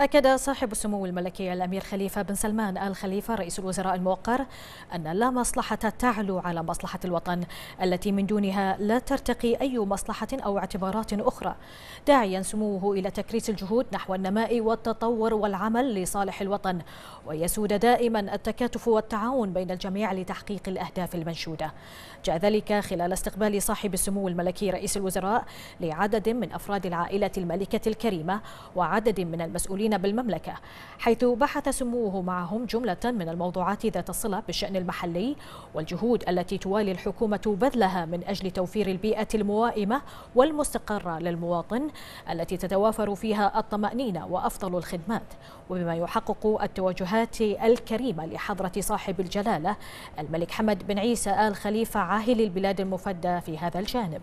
أكد صاحب السمو الملكي الأمير خليفة بن سلمان آل خليفة رئيس الوزراء الموقر أن لا مصلحة تعلو على مصلحة الوطن التي من دونها لا ترتقي أي مصلحة أو اعتبارات أخرى داعيا سموه إلى تكريس الجهود نحو النماء والتطور والعمل لصالح الوطن ويسود دائما التكاتف والتعاون بين الجميع لتحقيق الأهداف المنشودة جاء ذلك خلال استقبال صاحب السمو الملكي رئيس الوزراء لعدد من أفراد العائلة الملكة الكريمة وعدد من المسؤولين المسؤولين بالمملكة حيث بحث سموه معهم جملة من الموضوعات ذات الصلة بالشأن المحلي والجهود التي توالي الحكومة بذلها من أجل توفير البيئة الموائمة والمستقرة للمواطن التي تتوافر فيها الطمأنينة وأفضل الخدمات وبما يحقق التوجهات الكريمة لحضرة صاحب الجلالة الملك حمد بن عيسى آل خليفة عاهل البلاد المفدى في هذا الجانب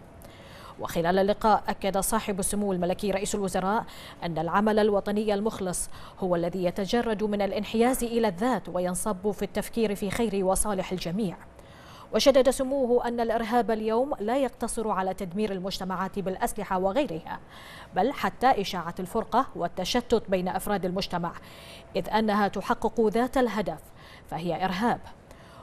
وخلال اللقاء أكد صاحب السمو الملكي رئيس الوزراء أن العمل الوطني المخلص هو الذي يتجرد من الانحياز إلى الذات وينصب في التفكير في خير وصالح الجميع وشدد سموه أن الإرهاب اليوم لا يقتصر على تدمير المجتمعات بالأسلحة وغيرها بل حتى إشاعة الفرقة والتشتت بين أفراد المجتمع إذ أنها تحقق ذات الهدف فهي إرهاب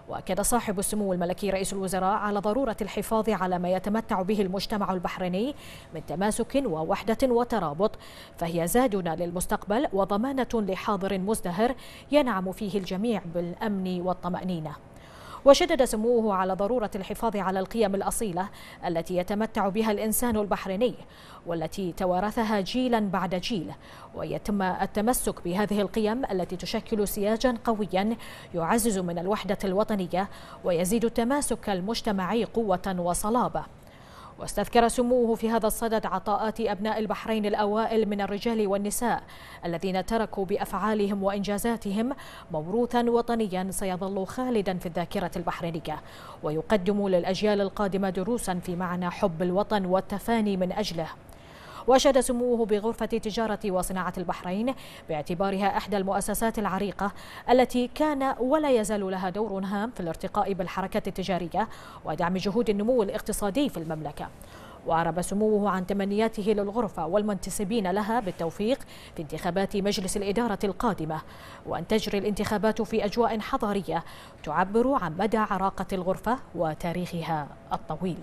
واكد صاحب السمو الملكي رئيس الوزراء على ضروره الحفاظ على ما يتمتع به المجتمع البحريني من تماسك ووحده وترابط فهي زادنا للمستقبل وضمانه لحاضر مزدهر ينعم فيه الجميع بالامن والطمانينه وشدد سموه على ضرورة الحفاظ على القيم الأصيلة التي يتمتع بها الإنسان البحريني والتي توارثها جيلا بعد جيل ويتم التمسك بهذه القيم التي تشكل سياجا قويا يعزز من الوحدة الوطنية ويزيد التماسك المجتمعي قوة وصلابة واستذكر سموه في هذا الصدد عطاءات أبناء البحرين الأوائل من الرجال والنساء الذين تركوا بأفعالهم وإنجازاتهم موروثا وطنيا سيظل خالدا في الذاكرة البحرينية ويقدم للأجيال القادمة دروسا في معنى حب الوطن والتفاني من أجله واشاد سموه بغرفه تجاره وصناعه البحرين باعتبارها احدى المؤسسات العريقه التي كان ولا يزال لها دور هام في الارتقاء بالحركه التجاريه ودعم جهود النمو الاقتصادي في المملكه وأعرب سموه عن تمنياته للغرفة والمنتسبين لها بالتوفيق في انتخابات مجلس الإدارة القادمة وأن تجري الانتخابات في أجواء حضارية تعبر عن مدى عراقة الغرفة وتاريخها الطويل